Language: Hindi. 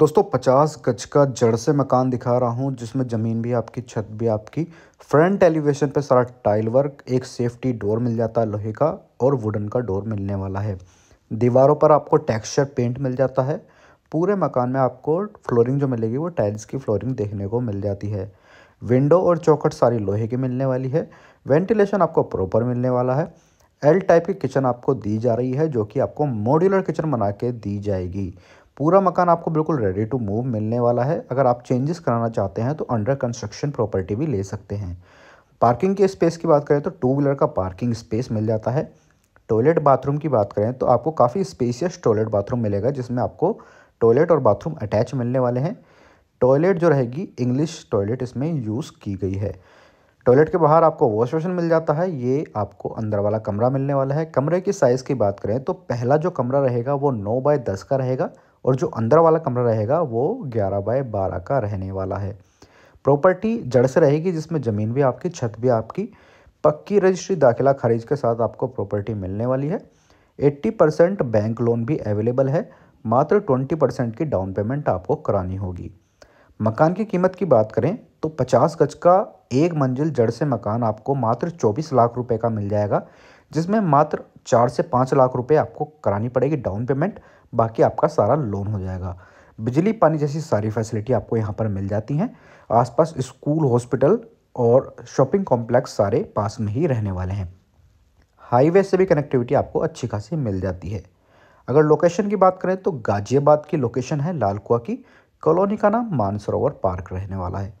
दोस्तों 50 गज का जड़ से मकान दिखा रहा हूँ जिसमें ज़मीन भी आपकी छत भी आपकी फ्रंट एलिवेशन पे सारा टाइल वर्क एक सेफ्टी डोर मिल जाता है लोहे का और वुडन का डोर मिलने वाला है दीवारों पर आपको टेक्सचर पेंट मिल जाता है पूरे मकान में आपको फ्लोरिंग जो मिलेगी वो टाइल्स की फ्लोरिंग देखने को मिल जाती है विंडो और चौखट सारी लोहे की मिलने वाली है वेंटिलेशन आपको प्रॉपर मिलने वाला है एल टाइप की किचन आपको दी जा रही है जो कि आपको मॉड्यूलर किचन बना के दी जाएगी पूरा मकान आपको बिल्कुल रेडी टू मूव मिलने वाला है अगर आप चेंजेस कराना चाहते हैं तो अंडर कंस्ट्रक्शन प्रॉपर्टी भी ले सकते हैं पार्किंग के स्पेस की बात करें तो टू व्हीलर का पार्किंग स्पेस मिल जाता है टॉयलेट बाथरूम की बात करें तो आपको काफ़ी स्पेसियस टॉयलेट बाथरूम मिलेगा जिसमें आपको टॉयलेट और बाथरूम अटैच मिलने वाले हैं टॉयलेट जो रहेगी इंग्लिश टॉयलेट इसमें यूज़ की गई है टॉयलेट के बाहर आपको वॉश बेसिन मिल जाता है ये आपको अंदर वाला कमरा मिलने वाला है कमरे की साइज़ की बात करें तो पहला जो कमरा रहेगा वो नौ बाय दस का रहेगा और जो अंदर वाला कमरा रहेगा वो ग्यारह बाय बारह का रहने वाला है प्रॉपर्टी जड़ से रहेगी जिसमें ज़मीन भी आपकी छत भी आपकी पक्की रजिस्ट्री दाखिला खारिज के साथ आपको प्रॉपर्टी मिलने वाली है 80 परसेंट बैंक लोन भी अवेलेबल है मात्र 20 परसेंट की डाउन पेमेंट आपको करानी होगी मकान की कीमत की बात करें तो 50 गज का एक मंजिल जड़ से मकान आपको मात्र चौबीस लाख रुपए का मिल जाएगा जिसमें मात्र चार से पाँच लाख रुपए आपको करानी पड़ेगी डाउन पेमेंट बाकी आपका सारा लोन हो जाएगा बिजली पानी जैसी सारी फैसिलिटी आपको यहाँ पर मिल जाती हैं आसपास स्कूल हॉस्पिटल और शॉपिंग कॉम्प्लेक्स सारे पास में ही रहने वाले हैं हाईवे से भी कनेक्टिविटी आपको अच्छी खासी मिल जाती है अगर लोकेशन की बात करें तो गाज़ियाबाद की लोकेशन है लालकुआ की कॉलोनी का नाम मानसरोवर पार्क रहने वाला है